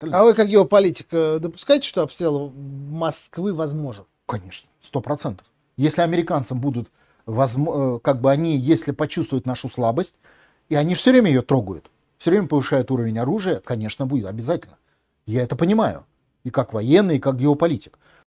А вы, как геополитик, э, допускаете, что обстрел Москвы возможен? Конечно, сто процентов. Если американцам будут, э, как бы они, если почувствуют нашу слабость, и они все время ее трогают, все время повышают уровень оружия, конечно, будет, обязательно. Я это понимаю. И как военный, и как геополитик.